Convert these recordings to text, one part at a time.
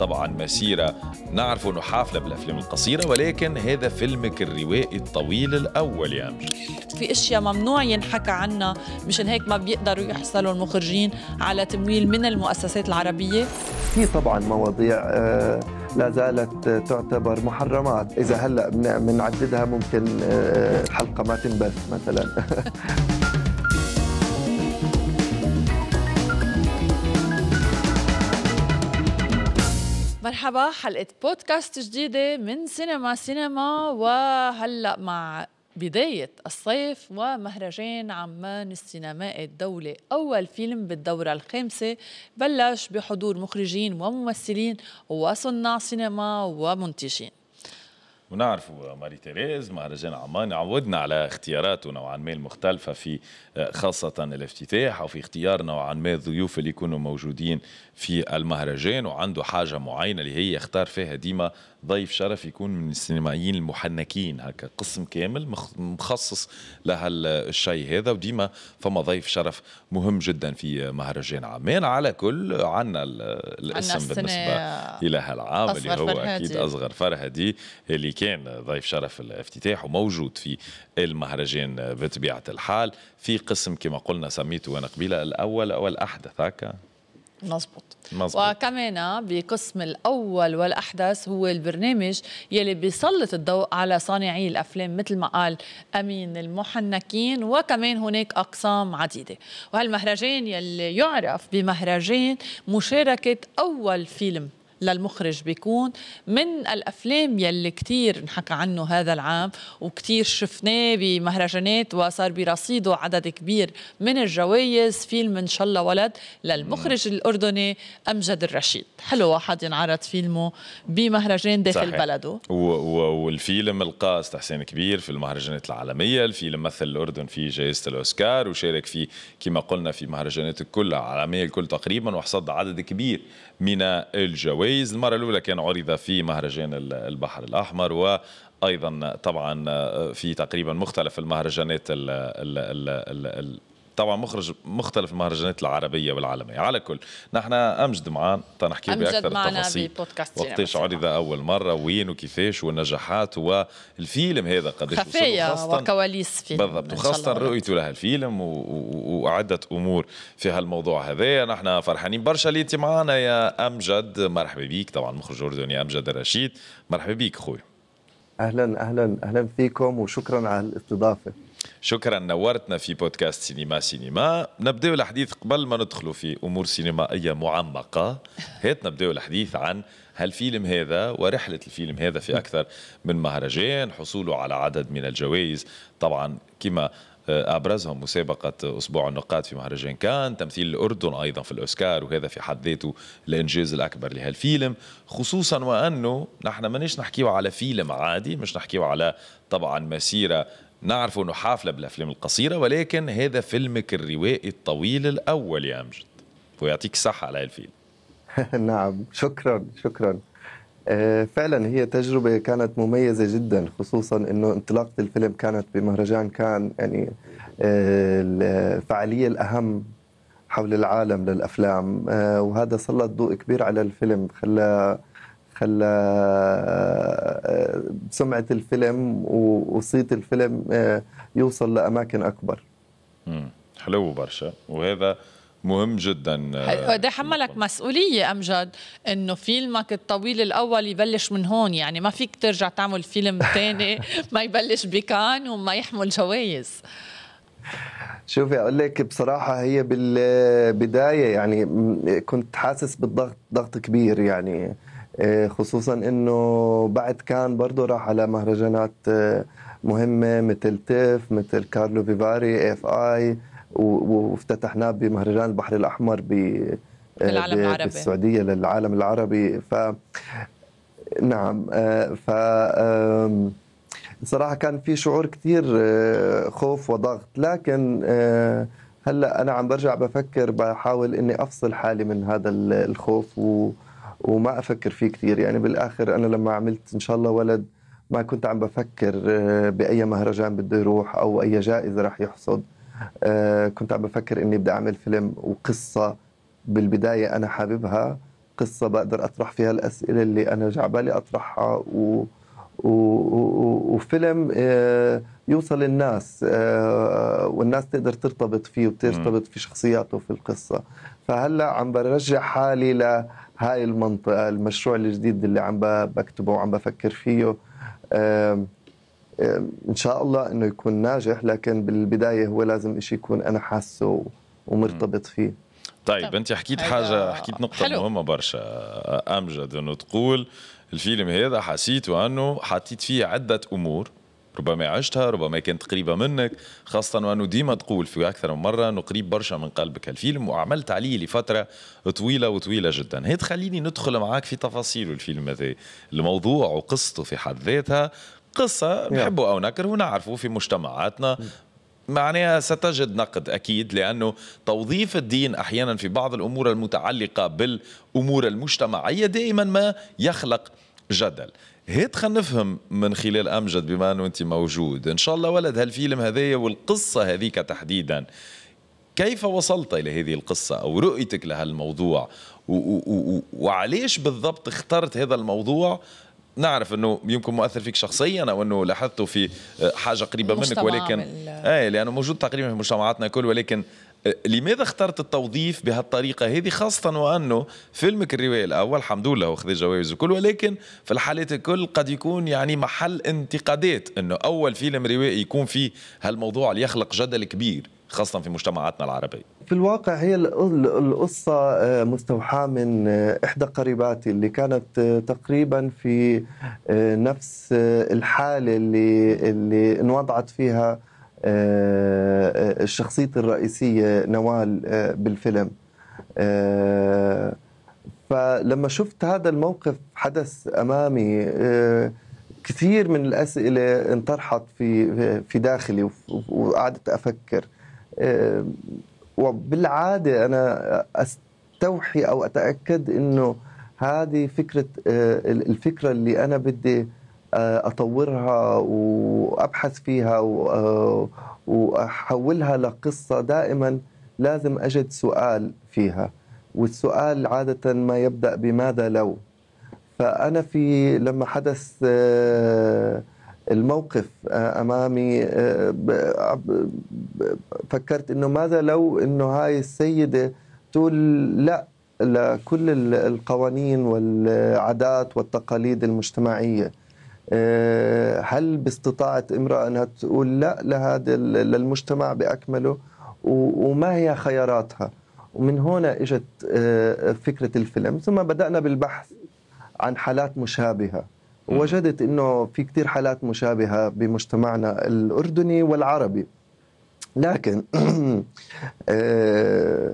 طبعا مسيرة نعرف أنه حافلة بالأفلام القصيرة ولكن هذا فيلمك الروائي الطويل الأول يعني في اشياء ممنوع ينحكى عنها مشان هيك ما بيقدروا يحصلوا المخرجين على تمويل من المؤسسات العربيه في طبعا مواضيع آه، لا زالت تعتبر محرمات اذا هلا بنعددها ممكن آه، حلقه ما تنبث مثلا مرحبا حلقة بودكاست جديدة من سينما سينما وهلأ مع بداية الصيف ومهرجان عمان السينمائي الدولي أول فيلم بالدورة الخامسة بلش بحضور مخرجين وممثلين وصناع سينما ومنتجين ونعرفوا ماري تيريز مهرجان عمان عودنا على اختياراته نوعا ما المختلفة في آه، خاصة الافتتاح وفي اختيار نوعا ما الضيوف اللي يكونوا موجودين في المهرجان وعنده حاجة معينة اللي هي اختار فيها ديما ضيف شرف يكون من السينمائيين المحنكين هكا قسم كامل مخصص لهالشيء هذا وديما فما ضيف شرف مهم جدا في مهرجان عمان على كل عنا الاسم بالنسبة إلى هالعام اللي هو أكيد أصغر فرهدي اللي كان ضيف شرف الافتتاح وموجود في المهرجان بطبيعه الحال في قسم كما قلنا سميته انا قبيله الاول او الاحدث هكا مزبوط. وكمان بقسم الأول والأحدث هو البرنامج يلي بيسلط الضوء على صانعي الأفلام مثل ما قال أمين المحنكين وكمان هناك أقسام عديدة وهالمهرجان يلي يعرف بمهرجان مشاركة أول فيلم للمخرج بيكون من الافلام يلي كثير انحكى عنه هذا العام وكثير شفناه بمهرجانات وصار برصيده عدد كبير من الجوائز فيلم ان شاء الله ولد للمخرج الاردني امجد الرشيد حلو واحد ينعرض فيلمه بمهرجان داخل صحيح. بلده والفيلم القى استحسان كبير في المهرجانات العالميه الفيلم مثل الاردن في جائزه الاوسكار وشارك فيه كما قلنا في مهرجانات الكل العالميه الكل تقريبا وحصد عدد كبير من الجوائز المرة الأولى كان عرض في مهرجان البحر الأحمر و ايضا طبعا في تقريبا مختلف المهرجانات طبعا مخرج مختلف المهرجانات العربيه والعالميه على كل نحن امجد معان تنحكي باكثر التفاصيل وقتاش عرض اول مره وين وكيفاش والنجاحات والفيلم هذا قديش خفايا وكواليس فيه بالضبط وخاصه رؤيته لهالفيلم وعده امور في هالموضوع هذا نحن فرحانين برشا اللي انت معنا يا امجد مرحبا بك طبعا مخرج اردني امجد الرشيد مرحبا بك خويا اهلا اهلا اهلا فيكم وشكرا على الاستضافه شكرا نورتنا في بودكاست سينما سينما نبداو الحديث قبل ما ندخلوا في امور سينمائيه معمقه هات نبداو الحديث عن هالفيلم هذا ورحلة الفيلم هذا في أكثر من مهرجان حصوله على عدد من الجوائز طبعا كما آه، أبرزهم مسابقة أسبوع النقاد في مهرجان كان تمثيل الأردن أيضا في الأوسكار وهذا في حد ذاته الإنجاز الأكبر لهالفيلم خصوصا وأنه نحن مانيش نحكيه على فيلم عادي مش نحكيه على طبعا مسيرة نعرف أنه حافلة بالأفلام القصيرة ولكن هذا فيلمك الروائي الطويل الأول يا أمجد ويعطيك صحة على الفيلم نعم شكرا شكرا آه، فعلا هي تجربة كانت مميزة جدا خصوصا انه انطلاقة الفيلم كانت بمهرجان كان يعني آه، الفعالية الأهم حول العالم للأفلام آه، وهذا سلط ضوء كبير على الفيلم خلى خلى آه، سمعه الفيلم وصيت الفيلم آه، يوصل لاماكن اكبر امم حلو برشا وهذا مهم جدا آه، ده حملك مسؤولية أمجد أنه فيلمك الطويل الأول يبلش من هون يعني ما فيك ترجع تعمل فيلم تاني ما يبلش بكان وما يحمل جوائز شوفي اقول لك بصراحه هي بالبدايه يعني كنت حاسس بالضغط ضغط كبير يعني آه، خصوصا انه بعد كان برضه راح على مهرجانات آه، مهمه مثل تيف مثل كارلو فيفاري اف اي وافتتحناه بمهرجان البحر الاحمر ب آه، العربي السعوديه للعالم العربي ف نعم ف صراحه كان في شعور كثير خوف وضغط لكن هلا انا عم برجع بفكر بحاول اني افصل حالي من هذا الخوف و وما افكر فيه كثير يعني بالاخر انا لما عملت ان شاء الله ولد ما كنت عم بفكر آه، باي مهرجان بده يروح او اي جائزه راح يحصد آه، كنت عم بفكر اني بدي اعمل فيلم وقصه بالبدايه انا حاببها قصه بقدر اطرح فيها الاسئله اللي انا جعبالي اطرحها و... و... و... وفيلم آه، يوصل للناس والناس تقدر ترتبط فيه وترتبط في شخصياته في القصه فهلا عم برجع حالي لهاي المنطقه المشروع الجديد اللي عم بكتبه وعم بفكر فيه ان شاء الله انه يكون ناجح لكن بالبدايه هو لازم إشي يكون انا حاسه ومرتبط فيه طيب, انت حكيت حاجه حكيت نقطه حلو. مهمه برشا آه، امجد انه تقول الفيلم هذا حسيت انه حطيت فيه عده امور ربما عشتها ربما كانت قريبة منك خاصة وأنه ديما تقول في أكثر من مرة أنه قريب برشا من قلبك الفيلم وعملت عليه لفترة طويلة وطويلة جدا هي تخليني ندخل معاك في تفاصيله الفيلم هذا الموضوع وقصته في حد ذاتها قصة نحبه أو نكره ونعرفه في مجتمعاتنا معناها ستجد نقد اكيد لانه توظيف الدين احيانا في بعض الامور المتعلقه بالامور المجتمعيه دائما ما يخلق جدل هيت خلينا نفهم من خلال امجد بما انه انت موجود ان شاء الله ولد هالفيلم هذايا والقصه هذيك تحديدا كيف وصلت الى هذه القصه او رؤيتك لهالموضوع وعليش بالضبط اخترت هذا الموضوع نعرف انه يمكن مؤثر فيك شخصيا او انه لاحظته في آه، حاجه قريبه منك ولكن اي لانه موجود تقريبا في مجتمعاتنا الكل ولكن لماذا اخترت التوظيف بهالطريقه هذه خاصه وانه فيلمك الروايه الاول الحمد لله واخذ جوائز وكل ولكن في الحالات الكل قد يكون يعني محل انتقادات انه اول فيلم روائي يكون فيه هالموضوع اللي يخلق جدل كبير خاصة في مجتمعاتنا العربية في الواقع هي القصة آه، مستوحاة من آه، إحدى قريباتي اللي كانت آه، تقريبا في نفس الحالة اللي, اللي انوضعت فيها آه، آه، الشخصية الرئيسية نوال آه، بالفيلم فلما شفت هذا الموقف حدث أمامي كثير من الأسئلة انطرحت في في داخلي وقعدت أفكر وبالعادة أنا أستوحي أو أتأكد أنه هذه فكرة الفكرة اللي أنا بدي آه، اطورها وابحث فيها آه، واحولها لقصه دائما لازم اجد سؤال فيها والسؤال عاده ما يبدا بماذا لو فانا في لما حدث آه، الموقف امامي فكرت انه ماذا لو انه هاي السيده تقول لا لكل القوانين والعادات والتقاليد المجتمعيه هل باستطاعة امرأة أنها تقول لا لهذا للمجتمع بأكمله وما هي خياراتها ومن هنا اجت آه، فكرة الفيلم ثم بدأنا بالبحث عن حالات مشابهة وجدت أنه في كثير حالات مشابهة بمجتمعنا الأردني والعربي لكن آه،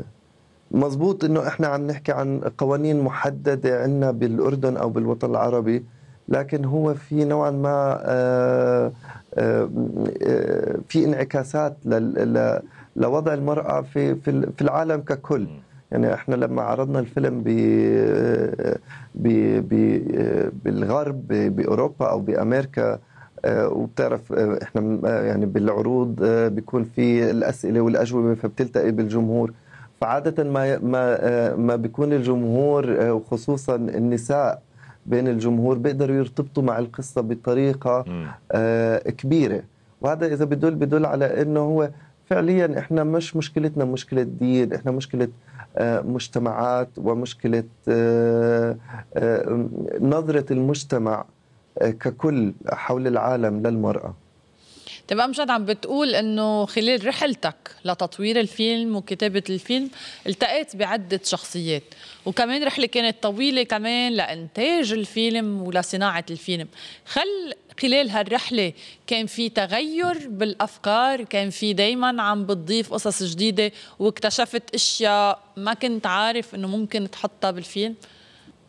مظبوط أنه إحنا عم نحكي عن قوانين محددة عندنا بالأردن أو بالوطن العربي لكن هو في نوعا ما آه، آه، آه، في انعكاسات لوضع المرأة في في العالم ككل يعني احنا لما عرضنا الفيلم ب بالغرب باوروبا او بامريكا وبتعرف احنا يعني بالعروض بيكون في الاسئله والاجوبه فبتلتقي بالجمهور فعاده ما ما ما بيكون الجمهور وخصوصا النساء بين الجمهور بيقدروا يرتبطوا مع القصه بطريقه آه كبيره وهذا اذا بدل بدل على انه هو فعليا احنا مش مشكلتنا مشكله دين احنا مشكله آه مجتمعات ومشكله آه آه نظره المجتمع آه، ككل حول العالم للمراه طيب امجد عم بتقول انه خلال رحلتك لتطوير الفيلم وكتابه الفيلم التقيت بعده شخصيات وكمان رحله كانت طويله كمان لانتاج الفيلم ولصناعه الفيلم خل خلال هالرحله كان في تغير بالافكار كان في دائما عم بتضيف قصص جديده واكتشفت اشياء ما كنت عارف انه ممكن تحطها بالفيلم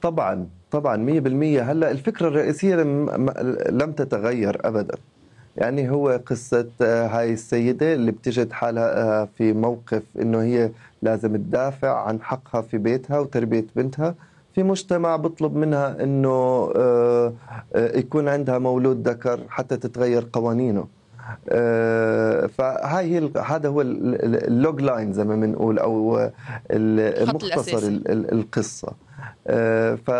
طبعا طبعا 100% هلا الفكره الرئيسيه لم, لم تتغير ابدا يعني هو قصة آه، هاي السيدة اللي بتجد حالها آه، في موقف إنه هي لازم تدافع عن حقها في بيتها وتربية بنتها في مجتمع بطلب منها إنه آه، يكون عندها مولود ذكر حتى تتغير قوانينه فهاي هي هذا هو اللوج لاين زي ما بنقول او المختصر القصه ف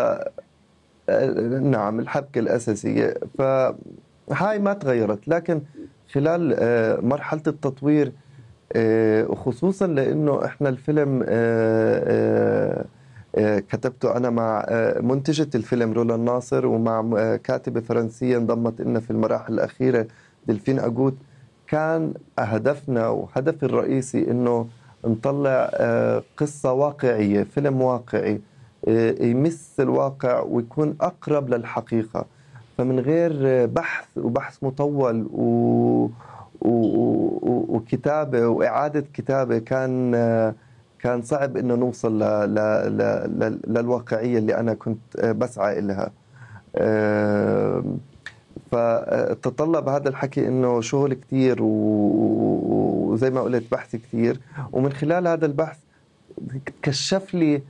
نعم الحبكه الاساسيه ف هاي ما تغيرت لكن خلال آه، مرحله التطوير آه، وخصوصا لانه احنا الفيلم آه، كتبته انا مع منتجه الفيلم رولا الناصر ومع كاتبه فرنسيه انضمت لنا في المراحل الاخيره دلفين اجوت كان هدفنا وهدفي الرئيسي انه نطلع قصه واقعيه فيلم واقعي يمس الواقع ويكون اقرب للحقيقه فمن غير بحث وبحث مطول و وكتابه واعاده كتابه كان كان صعب انه نوصل ل... ل... ل... للواقعيه اللي انا كنت بسعى لها فتطلب هذا الحكي انه شغل كثير وزي ما قلت بحث كثير ومن خلال هذا البحث كشف لي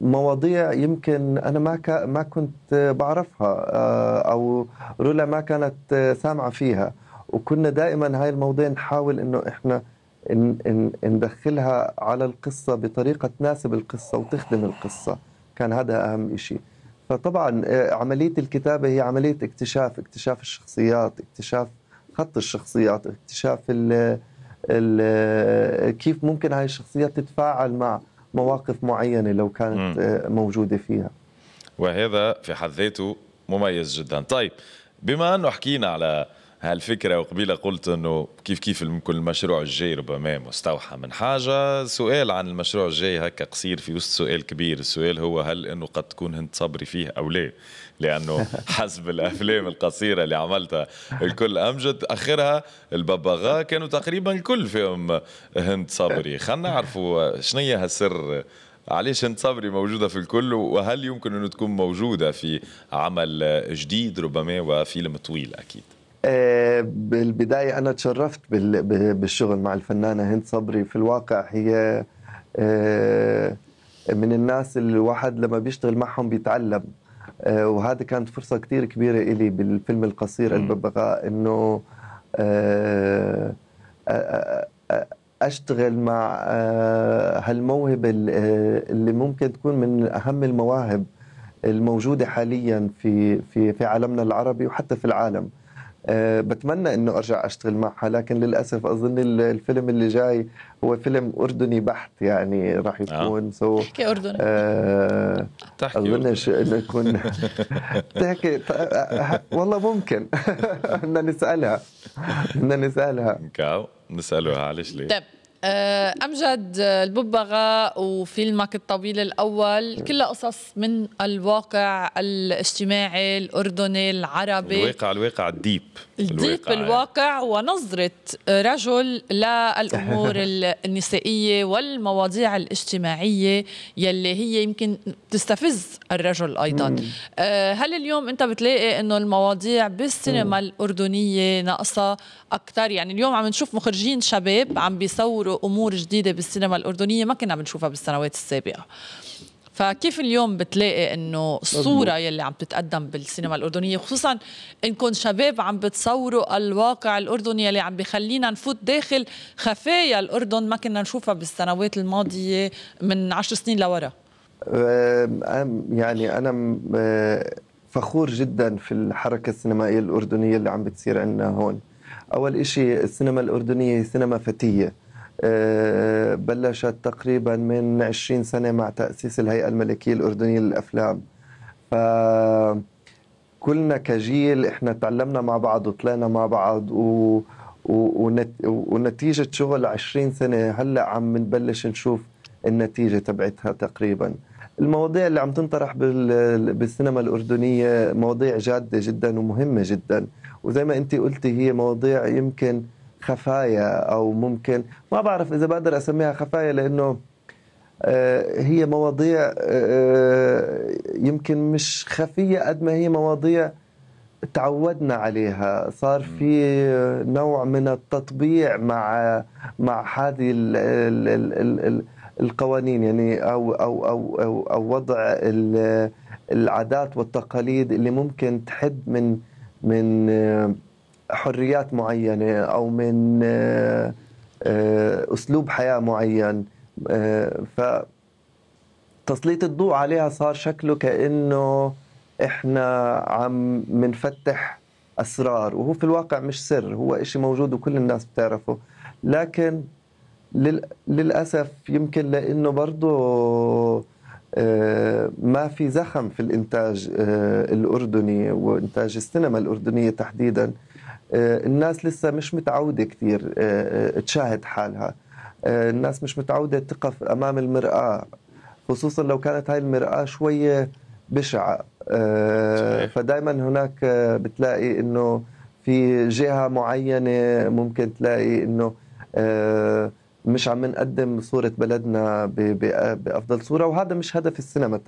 مواضيع يمكن انا ما ك... ما كنت بعرفها آه، او رولا ما كانت سامعه فيها وكنا دائما هاي المواضيع نحاول انه احنا ندخلها على القصه بطريقه تناسب القصه وتخدم القصه كان هذا اهم شيء فطبعا آه، عمليه الكتابه هي عمليه اكتشاف اكتشاف الشخصيات اكتشاف خط الشخصيات اكتشاف ال... كيف ممكن هاي الشخصيات تتفاعل مع مواقف معينه لو كانت م. آه، موجوده فيها وهذا في حد ذاته مميز جدا طيب بما انه حكينا على هالفكرة وقبيلة قلت أنه كيف كيف كل المشروع الجاي ربما مستوحى من حاجة سؤال عن المشروع الجاي هكا قصير في وسط سؤال كبير السؤال هو هل أنه قد تكون هند صبري فيه أو لا لأنه حسب الأفلام القصيرة اللي عملتها الكل أمجد آخرها الببغاء كانوا تقريبا الكل فيهم هند صبري خلنا نعرفوا شنية هالسر علاش هند صبري موجودة في الكل وهل يمكن أن تكون موجودة في عمل جديد ربما وفيلم طويل أكيد آه، بالبداية أنا تشرفت بالشغل مع الفنانة هند صبري في الواقع هي آه، من الناس اللي الواحد لما بيشتغل معهم بيتعلم آه، وهذا كانت فرصة كتير كبيرة إلي بالفيلم القصير الببغاء إنه أشتغل مع هالموهبة اللي ممكن تكون من أهم المواهب الموجودة حاليا في في في عالمنا العربي وحتى في العالم آه، بتمنى انه ارجع اشتغل معها لكن للاسف اظن الفيلم اللي جاي هو فيلم اردني بحت يعني راح آه. يكون آه. سو تحكي اردني آه تحكي اظن انه يكون تحكي آه، والله ممكن بدنا نسالها بدنا نسالها نسالوها علاش ليه؟ طيب آه، امجد آه، الببغاء وفيلمك الطويل الاول كلها قصص من الواقع الاجتماعي الاردني العربي الواقع الواقع الديب الديب الواقع, الواقع ونظره رجل للامور النسائيه والمواضيع الاجتماعيه يلي هي يمكن تستفز الرجل ايضا آه، هل اليوم انت بتلاقي انه المواضيع بالسينما الاردنيه ناقصه اكثر يعني اليوم عم نشوف مخرجين شباب عم بيصوروا امور جديده بالسينما الاردنيه ما كنا بنشوفها بالسنوات السابقه فكيف اليوم بتلاقي انه الصوره يلي عم تتقدم بالسينما الاردنيه خصوصا انكم شباب عم بتصوروا الواقع الاردني يلي عم بخلينا نفوت داخل خفايا الاردن ما كنا نشوفها بالسنوات الماضيه من عشر سنين لورا آه، يعني انا آه، فخور جدا في الحركه السينمائيه الاردنيه اللي عم بتصير عندنا هون اول شيء السينما الاردنيه سينما فتيه آه، بلشت تقريبا من 20 سنة مع تأسيس الهيئة الملكية الأردنية للأفلام ف كلنا كجيل احنا تعلمنا مع بعض وطلعنا مع بعض و... و... ونتيجة شغل 20 سنة هلأ عم نبلش نشوف النتيجة تبعتها تقريبا المواضيع اللي عم تنطرح بال... بالسينما الأردنية مواضيع جادة جدا ومهمة جدا وزي ما أنت قلتي هي مواضيع يمكن خفايا او ممكن ما بعرف اذا بقدر اسميها خفايا لانه آه، هي مواضيع آه، آه، يمكن مش خفيه قد ما هي مواضيع تعودنا عليها صار في نوع من التطبيع مع مع هذه القوانين يعني او او او او, أو وضع العادات والتقاليد اللي ممكن تحد من من حريات معينه او من آه، آه، اسلوب حياه معين آه، ف تسليط الضوء عليها صار شكله كانه احنا عم منفتح اسرار وهو في الواقع مش سر هو إشي موجود وكل الناس بتعرفه لكن للاسف يمكن لانه برضه ما في زخم في الانتاج الاردني وانتاج السينما الاردنيه تحديدا آه، الناس لسه مش متعودة كثير آه، آه، تشاهد حالها الناس مش متعودة تقف أمام المرآة خصوصا لو كانت هاي المرآة شوية بشعة فدائما هناك بتلاقي انه في جهه معينه ممكن تلاقي انه مش عم نقدم صوره بلدنا بافضل صوره وهذا مش هدف السينما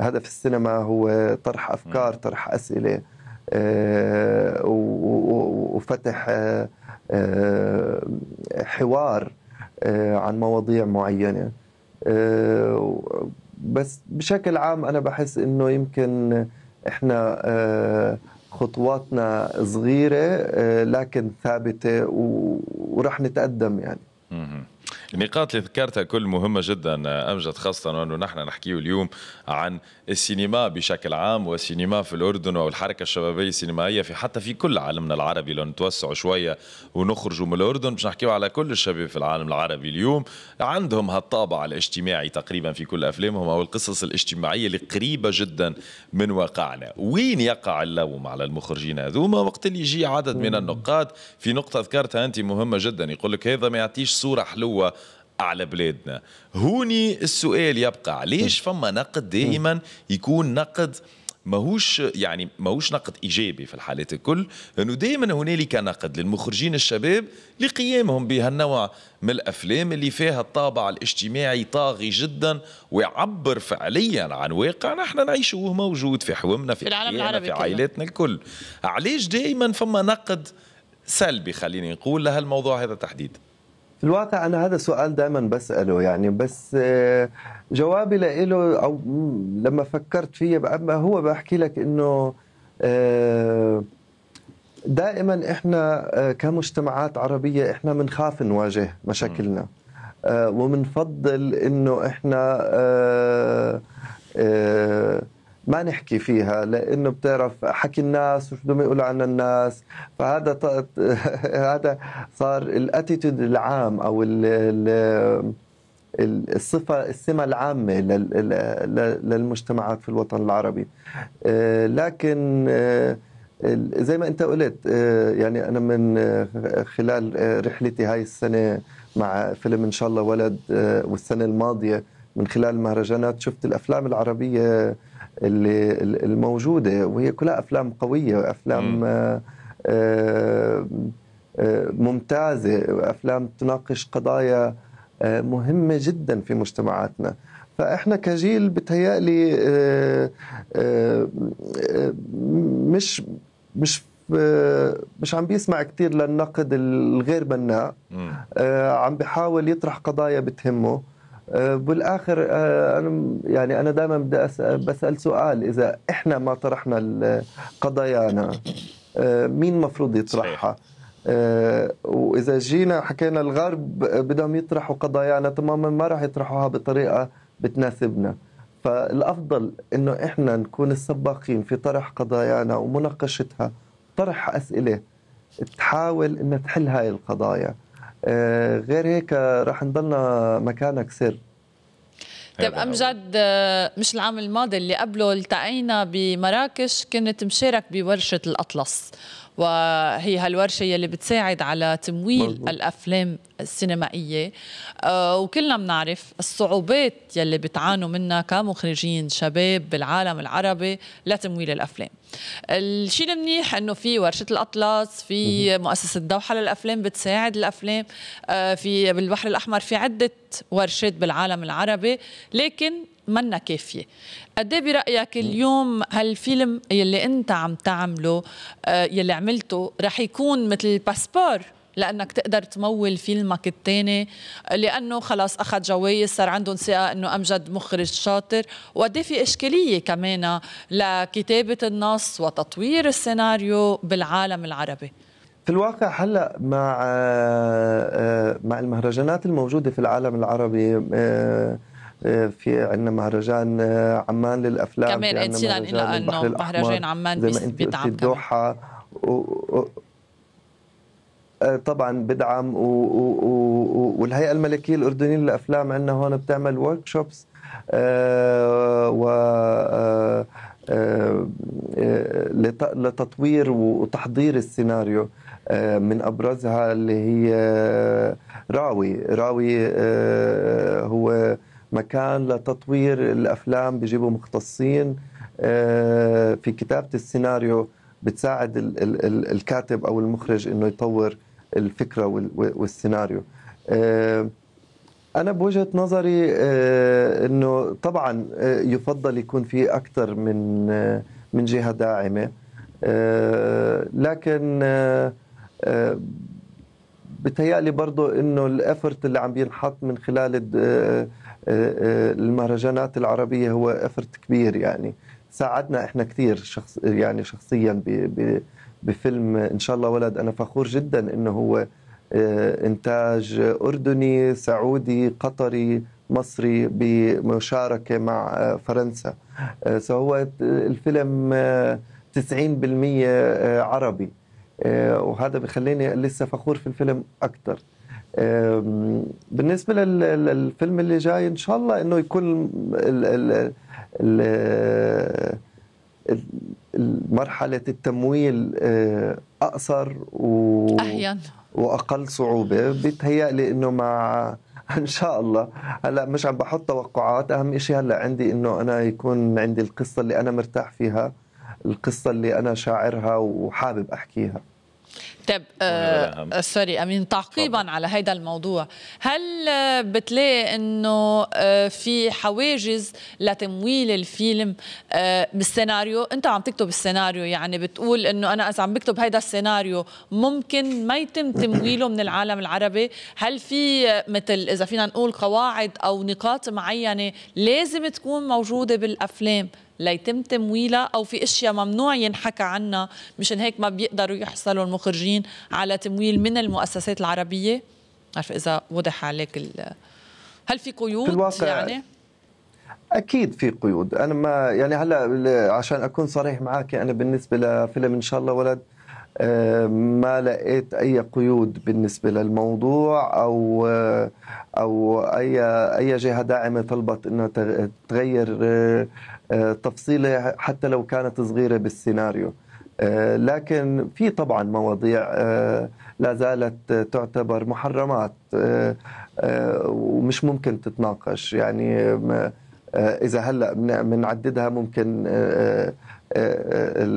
هدف السينما هو طرح افكار طرح اسئله آه، وفتح آه، آه، حوار عن مواضيع معينه بس بشكل عام انا بحس انه يمكن احنا خطواتنا صغيره لكن ثابته ورح نتقدم يعني النقاط اللي ذكرتها كل مهمة جدا آه، أمجد خاصة أنه نحن نحكيه اليوم عن السينما بشكل عام والسينما في الأردن والحركة الشبابية السينمائية في حتى في كل عالمنا العربي لو نتوسعوا شوية ونخرجوا من الأردن باش نحكيو على كل الشباب في العالم العربي اليوم عندهم هالطابع الاجتماعي تقريبا في كل أفلامهم أو القصص الاجتماعية اللي قريبة جدا من واقعنا وين يقع اللوم على المخرجين هذوما وقت اللي يجي عدد من النقاد في نقطة ذكرتها أنت مهمة جدا يقول لك هذا ما يعطيش صورة حلوة على بلادنا هوني السؤال يبقى ليش فما نقد دائما يكون نقد ماهوش يعني ماهوش نقد ايجابي في الحالات الكل انه دائما هنالك نقد للمخرجين الشباب لقيامهم بهالنوع من الافلام اللي فيها الطابع الاجتماعي طاغي جدا ويعبر فعليا عن واقع نحن نعيشوه موجود في حومنا في, في العالم العربي في عائلاتنا الكل علاش دائما فما نقد سلبي خليني نقول لهالموضوع هذا تحديدا في الواقع انا هذا السؤال دائما بساله يعني بس آه، جوابي له او لما فكرت فيه هو بحكي لك انه آه، دائما احنا آه، كمجتمعات عربيه احنا بنخاف نواجه مشاكلنا وبنفضل انه احنا ما نحكي فيها لانه بتعرف حكي الناس وش بدهم يقولوا عن الناس فهذا هذا صار الاتيتود العام او الـ الـ الصفة السمة العامة للمجتمعات في الوطن العربي آه، لكن آه، زي ما انت قلت آه، يعني انا من خلال رحلتي هاي السنة مع فيلم ان شاء الله ولد والسنة الماضية من خلال المهرجانات شفت الافلام العربية اللي الموجوده وهي كلها افلام قويه افلام آه، آه، آه، ممتازه افلام تناقش قضايا مهمه جدا في مجتمعاتنا فاحنا كجيل بتهيألي مش مش مش عم بيسمع كثير للنقد الغير بناء عم بحاول يطرح قضايا بتهمه آه، بالاخر آه، انا يعني انا دائما بدي بسال سؤال اذا احنا ما طرحنا قضايانا آه، مين المفروض يطرحها؟ واذا جينا حكينا الغرب بدهم يطرحوا قضايانا تماما ما راح يطرحوها بطريقه بتناسبنا فالافضل انه احنا نكون السباقين في طرح قضايانا ومناقشتها طرح اسئله تحاول انها تحل هاي القضايا آه، غير هيك رح نضلنا مكانك سر طيب امجد آه، مش العام الماضي اللي قبله التقينا بمراكش كنت مشارك بورشه الاطلس وهي هالورشه يلي بتساعد على تمويل مزبوط. الافلام السينمائيه آه، وكلنا بنعرف الصعوبات يلي بتعانوا منها كمخرجين شباب بالعالم العربي لتمويل الافلام الشيء المنيح انه في ورشه الاطلس في مؤسسه دوحه للافلام بتساعد الافلام آه، في بالبحر الاحمر في عده ورشات بالعالم العربي لكن منا كافيه قد إيه برايك اليوم هالفيلم يلي انت عم تعمله آه، يلي عملته رح يكون مثل باسبور لانك تقدر تمول فيلمك الثاني لانه خلاص اخذ جوائز صار عندهم ثقه انه امجد مخرج شاطر وقد إيه في اشكاليه كمان لكتابه النص وتطوير السيناريو بالعالم العربي في الواقع هلا مع آه، آه، مع المهرجانات الموجوده في العالم العربي آه، في عندنا مهرجان آه، عمان للافلام كمان انت انه مهرجان عمان زي ما انت قلتي الدوحه و... و... آه، طبعا بدعم و... و... والهيئه الملكيه الاردنيه للافلام عندنا هون بتعمل ورك شوبس و لتطوير وتحضير السيناريو من ابرزها اللي هي راوي راوي هو مكان لتطوير الافلام بيجيبوا مختصين آه، في كتابه السيناريو بتساعد الكاتب او المخرج انه يطور الفكره والسيناريو آه، انا بوجهه نظري آه، انه طبعا يفضل يكون في اكثر من من جهه داعمه لكن بتهيألي برضه انه الافورت اللي عم بينحط من خلال آه، آه، المهرجانات العربيه هو افرت كبير يعني ساعدنا احنا كثير شخص يعني شخصيا بفيلم ان شاء الله ولد انا فخور جدا انه هو آه، انتاج اردني سعودي قطري مصري بمشاركه مع فرنسا فهو الفيلم 90% عربي وهذا بخليني لسه فخور في الفيلم اكثر بالنسبه للفيلم اللي جاي ان شاء الله انه يكون ال ال ال مرحله التمويل اقصر و احيان واقل صعوبه بيتهيألي انه مع ان شاء الله هلا مش عم بحط توقعات اهم شيء هلا عندي انه انا يكون عندي القصه اللي انا مرتاح فيها القصه اللي انا شاعرها وحابب احكيها طيب آه،, آه سوري امين تعقيبا على هذا الموضوع هل آه، بتلاقي انه آه، في حواجز لتمويل الفيلم بالسيناريو انت عم تكتب السيناريو يعني بتقول انه انا اذا عم بكتب هذا السيناريو ممكن ما يتم تمويله من العالم العربي هل في مثل اذا فينا نقول قواعد او نقاط معينه لازم تكون موجوده بالافلام ليتم تمويلها او في اشياء ممنوع ينحكى عنها مشان هيك ما بيقدروا يحصلوا المخرجين على تمويل من المؤسسات العربيه عارف اذا وضح عليك ال... هل في قيود في يعني اكيد في قيود انا ما يعني هلا عشان اكون صريح معك انا بالنسبه لفيلم ان شاء الله ولد آه، ما لقيت اي قيود بالنسبه للموضوع او آه، او اي اي جهه داعمه طلبت انها تغير آه، آه، تفصيلة حتى لو كانت صغيرة بالسيناريو آه، لكن في طبعا مواضيع آه، لا زالت تعتبر محرمات ومش ممكن تتناقش يعني اذا هلا بنعددها ممكن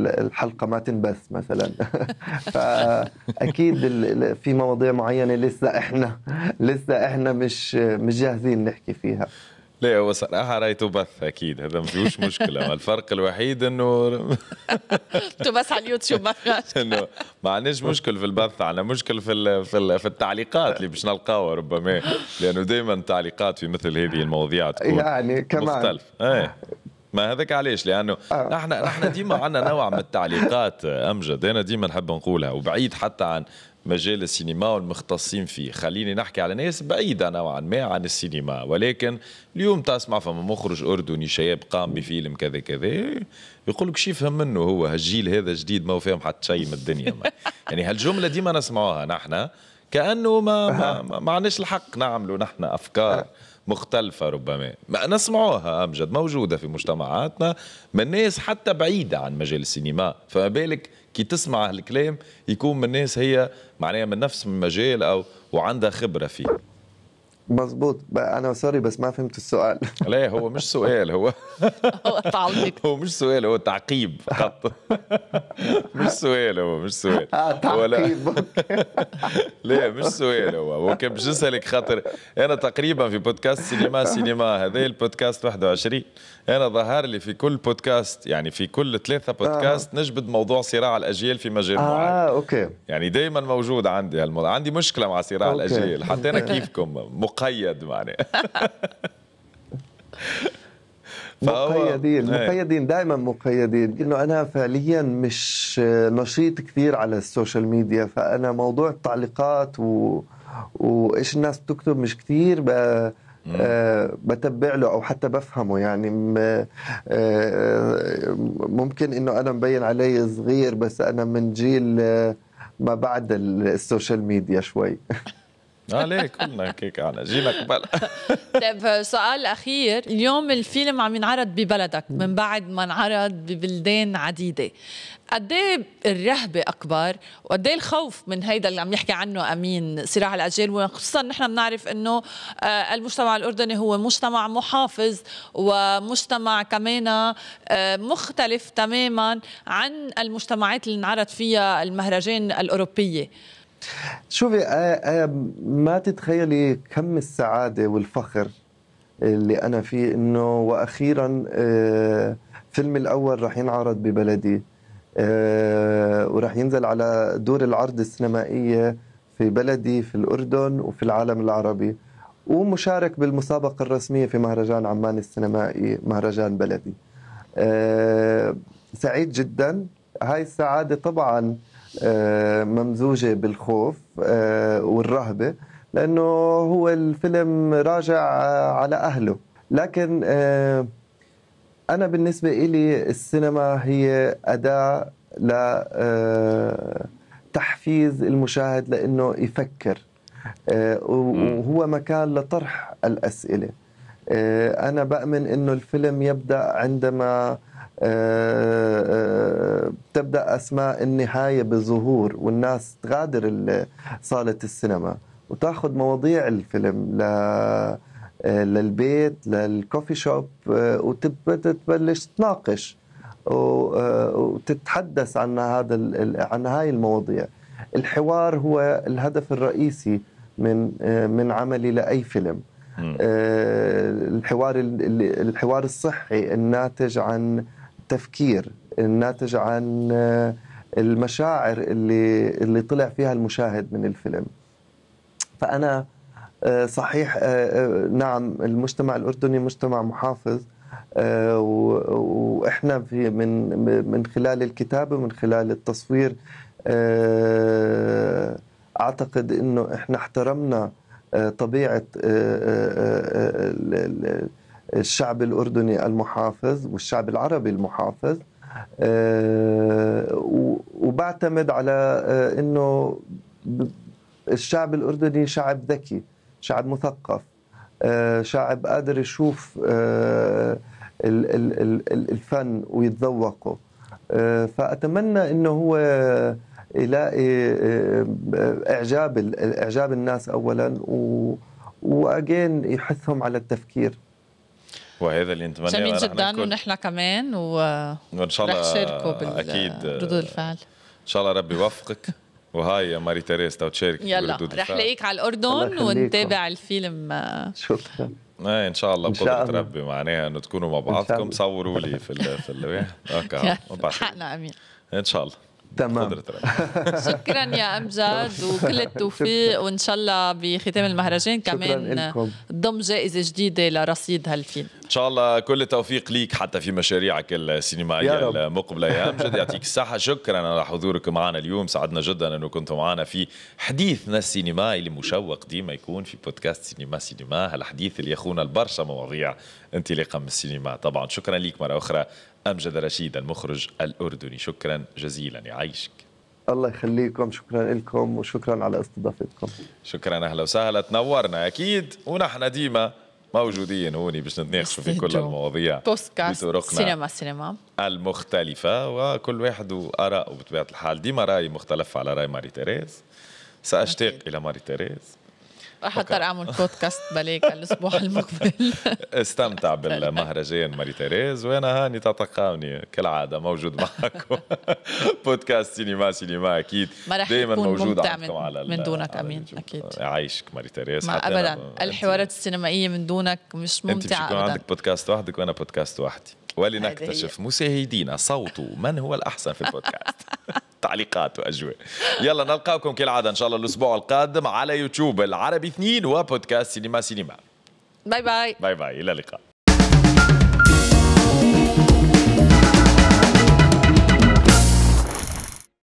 الحلقه ما تنبث مثلا فاكيد في مواضيع معينه لسه احنا لسه احنا مش مش جاهزين نحكي فيها لا هو صراحة رايته بث أكيد هذا ما فيهوش مشكلة الفرق الوحيد إنه بس على اليوتيوب إنه ما عندناش مشكل في البث عندنا مشكل في في, في التعليقات اللي باش نلقاوها ربما لأنه دائما التعليقات في مثل هذه المواضيع تكون يعني كمان مختلف ايه. ما هذاك علاش لانه آه. نحن نحن ديما عندنا نوع من التعليقات امجد انا ديما نحب نقولها وبعيد حتى عن مجال السينما والمختصين فيه خليني نحكي على ناس بعيدة نوعا ما عن السينما ولكن اليوم تسمع فما مخرج أردني شاب قام بفيلم كذا كذا يقول لك فهم منه هو هالجيل هذا جديد ما هو فاهم حتى شيء من الدنيا ما. يعني هالجملة ديما نسمعوها نحن كأنه ما ما, ما عندناش الحق نعملوا نحن أفكار أه. مختلفة ربما ما نسمعوها أمجد موجودة في مجتمعاتنا من ناس حتى بعيدة عن مجال السينما فما بالك كي تسمع هالكلام يكون من الناس هي معناها من نفس المجال او وعندها خبره فيه مزبوط انا سوري بس ما فهمت السؤال لا هو مش سؤال هو هو تعليق هو مش سؤال هو تعقيب فقط مش سؤال هو مش سؤال اه تعقيب لا مش سؤال هو هو كان باش نسالك خاطر انا تقريبا في بودكاست سينما سينما هذا البودكاست 21 انا ظهر لي في كل بودكاست يعني في كل ثلاثه بودكاست آه. نجبد موضوع صراع الاجيال في مجال آه معين اه اوكي يعني دائما موجود عندي هالموضوع عندي مشكله مع صراع أوكي. الاجيال حتى انا كيفكم مقيد معني مقيدين إيه. مقيدين دائما مقيدين انه انا فعليا مش نشيط كثير على السوشيال ميديا فانا موضوع التعليقات و... وايش الناس بتكتب مش كثير بقى... آه بتبع له او حتى بفهمه يعني آه،, آه ممكن انه انا مبين علي صغير بس انا من جيل آه، ما بعد السوشيال ميديا شوي عليك آه، ليه كلنا هيك على جيلك بلا طيب سؤال اخير اليوم الفيلم عم ينعرض ببلدك من بعد ما انعرض ببلدان عديده قد إيه الرهبه اكبر وقد إيه الخوف من هيدا اللي عم يحكي عنه امين صراع الاجيال وخصوصا نحن بنعرف انه آه، المجتمع الاردني هو مجتمع محافظ ومجتمع كمان آه، مختلف تماما عن المجتمعات اللي انعرض فيها المهرجان الاوروبيه شوفي آه، آه، ما تتخيلي كم السعاده والفخر اللي انا فيه انه واخيرا آه، فيلم الاول رح ينعرض ببلدي ورح ينزل على دور العرض السينمائيه في بلدي في الاردن وفي العالم العربي ومشارك بالمسابقه الرسميه في مهرجان عمان السينمائي مهرجان بلدي سعيد جدا هاي السعاده طبعا آه، ممزوجة بالخوف آه، والرهبة لأنه هو الفيلم راجع آه، على أهله لكن أنا بالنسبة إلي السينما هي أداة لتحفيز المشاهد لأنه يفكر وهو مكان لطرح الأسئلة أنا بأمن أنه الفيلم يبدأ عندما آه، آه، تبدا اسماء النهايه بالظهور والناس تغادر صاله السينما وتاخذ مواضيع الفيلم ل آه، للبيت للكوفي شوب وتبلش تناقش وتتحدث عن هذا عن هاي المواضيع الحوار هو الهدف الرئيسي من من عملي لاي فيلم الحوار الحوار الصحي الناتج عن تفكير الناتج عن آه، المشاعر اللي اللي طلع فيها المشاهد من الفيلم فانا آه، صحيح آه، نعم المجتمع الاردني مجتمع محافظ واحنا في من من خلال الكتابه ومن خلال التصوير اعتقد انه احنا احترمنا طبيعه الشعب الأردني المحافظ والشعب العربي المحافظ آه، وبعتمد على آه، أنه الشعب الأردني شعب ذكي شعب مثقف آه، شعب قادر يشوف الفن ويتذوقه فأتمنى أنه هو يلاقي إعجاب إعجاب الناس أولا و واجين يحثهم على التفكير وهذا اللي الانتماء جميل جدا ونحن كمان و وان شاء الله شاركوا اكيد ردود الفعل ان شاء الله ربي يوفقك وهاي يا ماري تيريز تو تشارك يلا رح لاقيك على الاردن ونتابع الفيلم شكرا ايه ان شاء الله بقدرة ربي معناها انه تكونوا مع بعضكم صوروا لي في ال في ال اوكي حقنا امين ان شاء الله تمام شكرا يا امجد وكل التوفيق وان شاء الله بختام المهرجان كمان ضم جائزه جديده لرصيد هالفيلم ان شاء الله كل التوفيق ليك حتى في مشاريعك السينمائيه المقبله يا امجد يعطيك الصحه شكرا على حضورك معنا اليوم سعدنا جدا انه كنتم معنا في حديثنا السينمائي المشوق ديما يكون في بودكاست سينما سينما هالحديث اللي يخونا البرشا مواضيع انطلاقا من السينما طبعا شكرا ليك مره اخرى أمجد رشيد المخرج الأردني شكرا جزيلا يعيشك الله يخليكم شكرا لكم وشكرا على استضافتكم شكرا أهلا وسهلا تنورنا أكيد ونحن ديما موجودين هوني باش نتناقشوا في كل المواضيع بطرقنا سينما سينما المختلفة وكل واحد وآراءه بطبيعة الحال ديما رأي مختلف على رأي ماري تيريز سأشتاق إلى ماري تيريز رح اضطر اعمل بودكاست بلاك الاسبوع المقبل استمتع بالمهرجان ماري تيريز وانا هاني تتقاوني كالعاده موجود معكم بودكاست سينما سينما اكيد ما رح دائما موجود من, على من دونك امين اكيد يعيشك ماري تيريز ما ابدا الحوارات السينمائيه من دونك مش ممتعه انت بتكون يكون عندك بودكاست وحدك وانا بودكاست وحدي ولنكتشف مشاهدينا صوت من هو الاحسن في البودكاست تعليقات واجواء يلا نلقاكم كالعاده ان شاء الله الاسبوع القادم على يوتيوب العربي 2 وبودكاست سينما سينما باي باي باي باي الى اللقاء